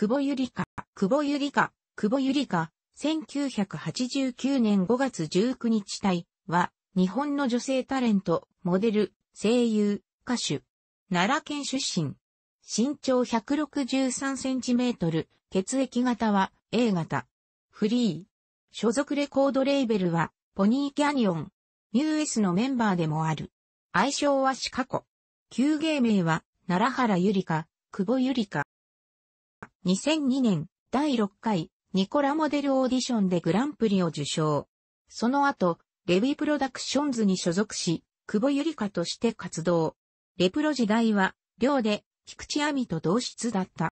久保ゆりか、久保ゆりか、久保ゆりか、1989年5月19日体は、日本の女性タレント、モデル、声優、歌手。奈良県出身。身長163センチメートル、血液型は A 型。フリー。所属レコードレーベルは、ポニーキャニオン。US のメンバーでもある。愛称はシカコ。旧芸名は、奈良原ゆりか、久保ゆりか。2002年、第6回、ニコラモデルオーディションでグランプリを受賞。その後、レビプロダクションズに所属し、久保ゆりかとして活動。レプロ時代は、寮で、菊池亜美と同室だった。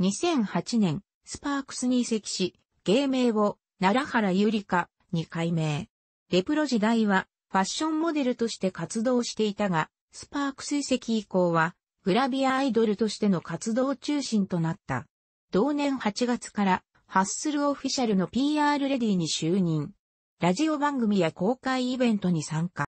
2008年、スパークスに移籍し、芸名を、奈良原ゆりかに改名。レプロ時代は、ファッションモデルとして活動していたが、スパークス移跡以降は、グラビアアイドルとしての活動中心となった。同年8月から、ハッスルオフィシャルの PR レディに就任。ラジオ番組や公開イベントに参加。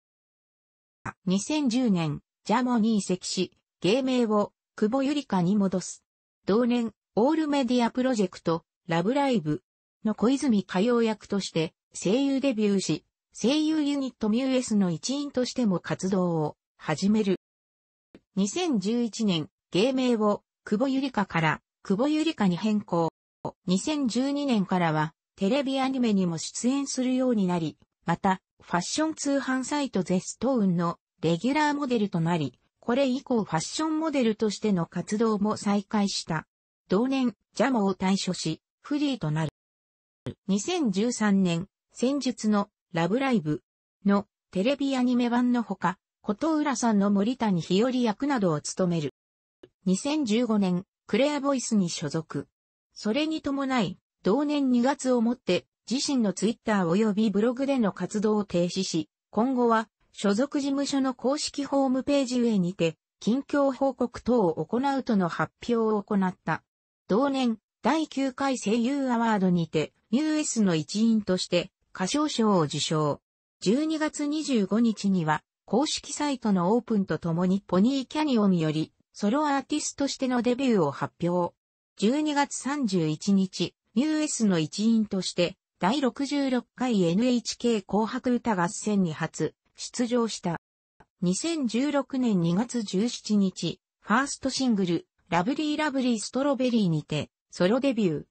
2010年、ジャモに移籍し、芸名を、久保ゆりかに戻す。同年、オールメディアプロジェクト、ラブライブの小泉歌謡役として声優デビューし、声優ユニットミューエスの一員としても活動を始める。2011年、芸名を、久保ゆりかから、久保ゆりかに変更。2012年からは、テレビアニメにも出演するようになり、また、ファッション通販サイトゼストーンのレギュラーモデルとなり、これ以降ファッションモデルとしての活動も再開した。同年、ジャムを退所し、フリーとなる。2013年、戦術のラブライブのテレビアニメ版のほか、琴浦さんの森谷日和役などを務める。2015年、クレアボイスに所属。それに伴い、同年2月をもって、自身のツイッター及びブログでの活動を停止し、今後は、所属事務所の公式ホームページ上にて、近況報告等を行うとの発表を行った。同年、第9回声優アワードにて、US の一員として、歌唱賞を受賞。12月25日には、公式サイトのオープンとともにポニーキャニオンよりソロアーティストしてのデビューを発表。12月31日、US の一員として第66回 NHK 紅白歌合戦に初出場した。2016年2月17日、ファーストシングル、ラブリーラブリーストロベリーにて、ソロデビュー。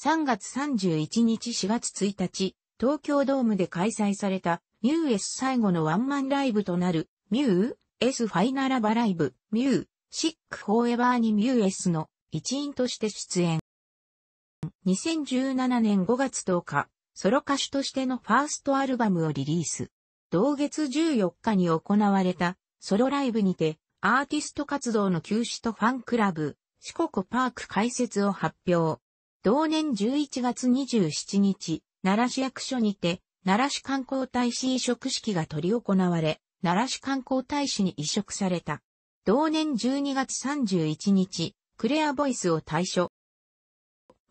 3月31日4月1日、東京ドームで開催されたミュー S 最後のワンマンライブとなる、ミュー S ファイナラバライブ、ミューシックフォーエバーにミュー S の一員として出演。2017年5月10日、ソロ歌手としてのファーストアルバムをリリース。同月14日に行われたソロライブにて、アーティスト活動の休止とファンクラブ、四国パーク開設を発表。同年11月27日、奈良市役所にて、奈良市観光大使移植式が執り行われ、奈良市観光大使に移植された。同年12月31日、クレアボイスを退所。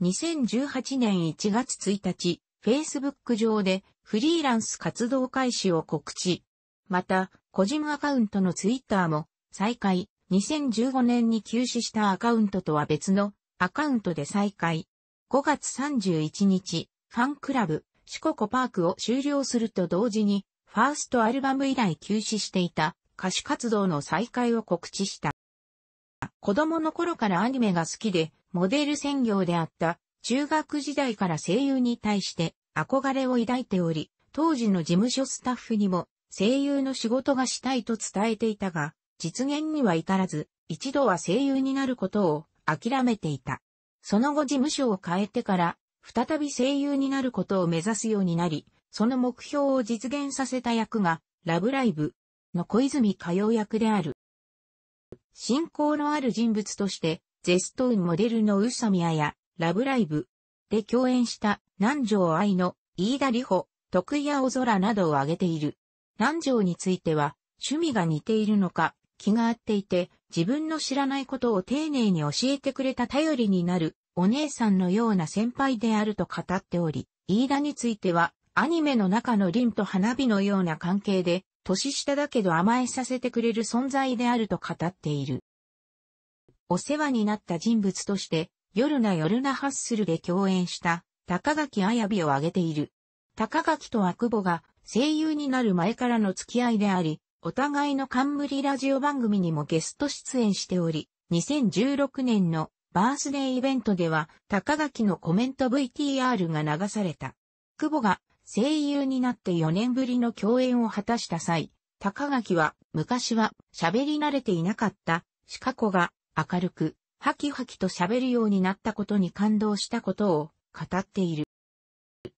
2018年1月1日、Facebook 上でフリーランス活動開始を告知。また、個人アカウントの Twitter も再開。2015年に休止したアカウントとは別のアカウントで再開。5月31日、ファンクラブ、四国パークを終了すると同時に、ファーストアルバム以来休止していた歌手活動の再開を告知した。子供の頃からアニメが好きで、モデル専業であった、中学時代から声優に対して憧れを抱いており、当時の事務所スタッフにも声優の仕事がしたいと伝えていたが、実現には至らず、一度は声優になることを諦めていた。その後事務所を変えてから再び声優になることを目指すようになり、その目標を実現させた役が、ラブライブの小泉佳代役である。信仰のある人物として、ゼストーンモデルの宇佐美彩や、ラブライブで共演した南條愛の飯田里穂、徳井青空などを挙げている。南條については、趣味が似ているのか、気が合っていて、自分の知らないことを丁寧に教えてくれた頼りになるお姉さんのような先輩であると語っており、飯田については、アニメの中の凛と花火のような関係で、年下だけど甘えさせてくれる存在であると語っている。お世話になった人物として、夜な夜なハッスルで共演した、高垣綾美を挙げている。高垣と悪母が声優になる前からの付き合いであり、お互いの冠ラジオ番組にもゲスト出演しており、2016年のバースデーイベントでは、高垣のコメント VTR が流された。久保が声優になって4年ぶりの共演を果たした際、高垣は昔は喋り慣れていなかったシカ子が明るくハキハキと喋るようになったことに感動したことを語っている。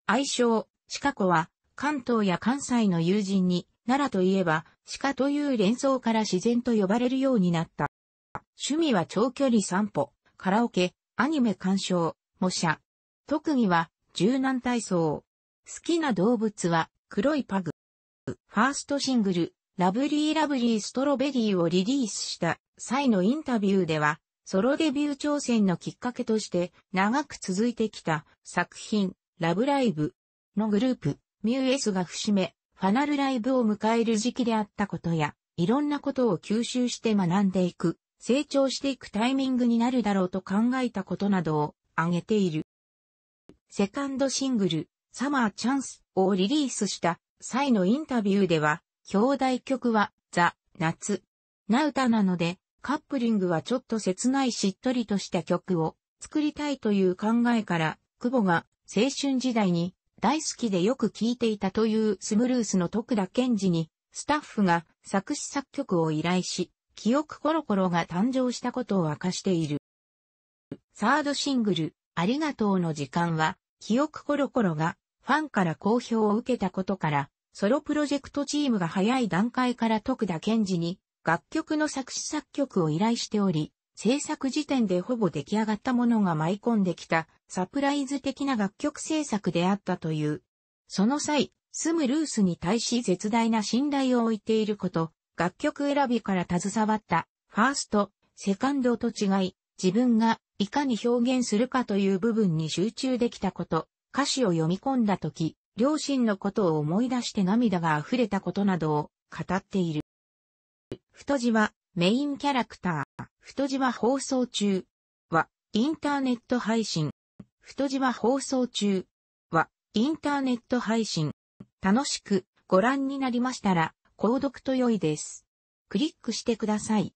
愛称、シカ子は関東や関西の友人に奈良といえば鹿という連想から自然と呼ばれるようになった。趣味は長距離散歩。カラオケ、アニメ鑑賞、模写。特技は、柔軟体操。好きな動物は、黒いパグ。ファーストシングル、ラブリーラブリーストロベリーをリリースした際のインタビューでは、ソロデビュー挑戦のきっかけとして、長く続いてきた作品、ラブライブのグループ、ミューエスが節目、ファナルライブを迎える時期であったことや、いろんなことを吸収して学んでいく成長していくタイミングになるだろうと考えたことなどを挙げている。セカンドシングル、サマーチャンスをリリースした際のインタビューでは、兄弟曲はザ・夏。な歌なので、カップリングはちょっと切ないしっとりとした曲を作りたいという考えから、久保が青春時代に大好きでよく聴いていたというスムルースの徳田健二に、スタッフが作詞作曲を依頼し、記憶コロコロが誕生したことを明かしている。サードシングル、ありがとうの時間は、記憶コロコロがファンから好評を受けたことから、ソロプロジェクトチームが早い段階から徳田健二に楽曲の作詞作曲を依頼しており、制作時点でほぼ出来上がったものが舞い込んできたサプライズ的な楽曲制作であったという。その際、住むルースに対し絶大な信頼を置いていること、楽曲選びから携わったファースト、セカンドと違い、自分がいかに表現するかという部分に集中できたこと、歌詞を読み込んだ時、両親のことを思い出して涙が溢れたことなどを語っている。太字はメインキャラクター。太字は放送中はインターネット配信。太字は放送中はインターネット配信。楽しくご覧になりましたら購読と良いです。クリックしてください。